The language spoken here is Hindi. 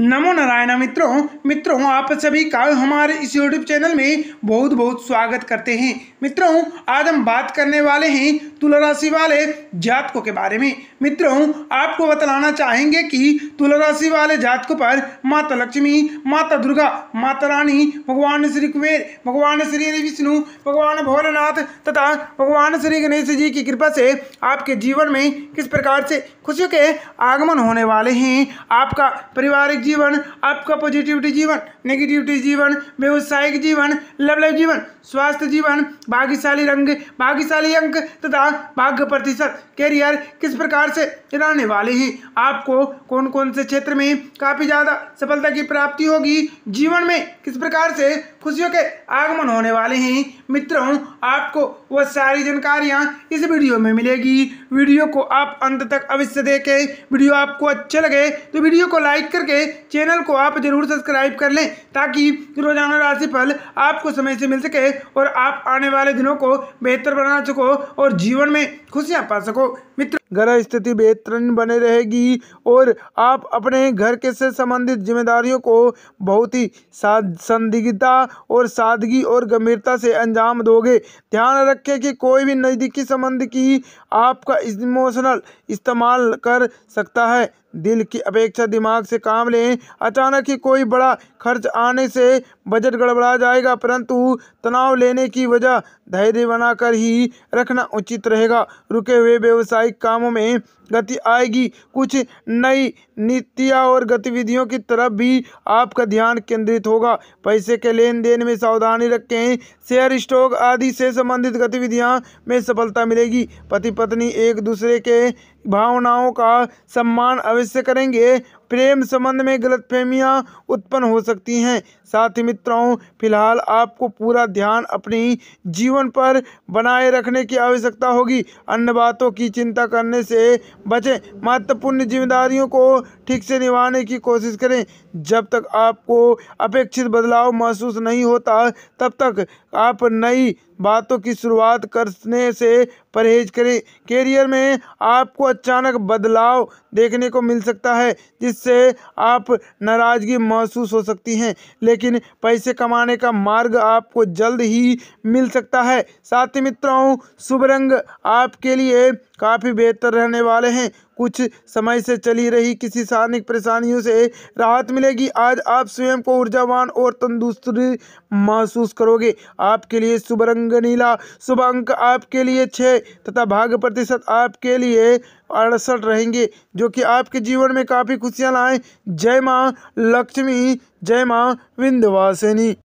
नमो नारायण मित्रों मित्रों आप सभी का हमारे इस यूट्यूब चैनल में बहुत बहुत स्वागत करते हैं मित्रों आज हम बात करने वाले हैं तुला राशि वाले जातकों के बारे में मित्रों आपको बतलाना चाहेंगे कि तुला राशि वाले जातकों पर माता लक्ष्मी माता दुर्गा माता रानी भगवान श्री कुबेर भगवान श्री विष्णु भगवान भोलेनाथ तथा भगवान श्री गणेश जी की कृपा से आपके जीवन में किस प्रकार से खुशियों के आगमन होने वाले हैं आपका पारिवारिक जीवन आपका पॉजिटिविटी जीवन नेगेटिविटी जीवन व्यवसायिक जीवन लव लाइफ जीवन स्वास्थ्य जीवन भाग्यशाली रंग भाग्यशाली अंक तथा भाग्य प्रतिशत कैरियर किस प्रकार से रहने वाले हैं आपको कौन कौन से क्षेत्र में काफ़ी ज़्यादा सफलता की प्राप्ति होगी जीवन में किस प्रकार से खुशियों के आगमन होने वाले हैं मित्रों आपको वह सारी जानकारियाँ इस वीडियो में मिलेगी वीडियो को आप अंत तक अवश्य देखें वीडियो आपको अच्छे लगे तो वीडियो को लाइक करके चैनल को आप जरूर सब्सक्राइब कर लें ताकि रोजाना राशिफल आपको समय से मिल सके और आप आने वाले दिनों को बेहतर बना सको और जीवन में खुशियाँ पा सको मित्रों ग्रह स्थिति बेहतरीन बने रहेगी और आप अपने घर के से संबंधित जिम्मेदारियों को बहुत ही संदिग्धता और सादगी और गंभीरता से अंजाम दोगे ध्यान रखें कि कोई भी नज़दीकी संबंध की आपका इमोशनल इस्तेमाल कर सकता है दिल की अपेक्षा दिमाग से काम लें अचानक ही कोई बड़ा खर्च आने से बजट गड़बड़ा जाएगा परंतु तनाव लेने की वजह धैर्य बनाकर ही रखना उचित रहेगा रुके हुए व्यावसायिक कामों में गति आएगी कुछ नई नीतियाँ और गतिविधियों की तरफ भी आपका ध्यान केंद्रित होगा पैसे के लेन देन में सावधानी रखें शेयर स्टॉक आदि से संबंधित गतिविधियाँ में सफलता मिलेगी पति पत्नी एक दूसरे के भावनाओं का सम्मान अवश्य करेंगे प्रेम संबंध में फहमियाँ उत्पन्न हो सकती हैं साथ ही मित्रों फिलहाल आपको पूरा ध्यान अपनी जीवन पर बनाए रखने की आवश्यकता होगी अन्य बातों की चिंता करने से बचें महत्वपूर्ण जिम्मेदारियों को ठीक से निभाने की कोशिश करें जब तक आपको अपेक्षित बदलाव महसूस नहीं होता तब तक आप नई बातों की शुरुआत करने से परहेज करें कैरियर में आपको अचानक बदलाव देखने को मिल सकता है जिससे आप नाराज़गी महसूस हो सकती हैं लेकिन पैसे कमाने का मार्ग आपको जल्द ही मिल सकता है साथ ही मित्रों शुभ रंग आपके लिए काफ़ी बेहतर रहने वाले हैं कुछ समय से चली रही किसी शारीरिक परेशानियों से राहत मिलेगी आज आप स्वयं को ऊर्जावान और तंदुरुस्त महसूस करोगे आपके लिए शुभ रंग नीला शुभ अंक आपके लिए छः तथा भाग्य प्रतिशत आपके लिए अड़सठ रहेंगे जो कि आपके जीवन में काफ़ी खुशियाँ लाएँ जय माँ लक्ष्मी जय माँ विंध्यवासिनी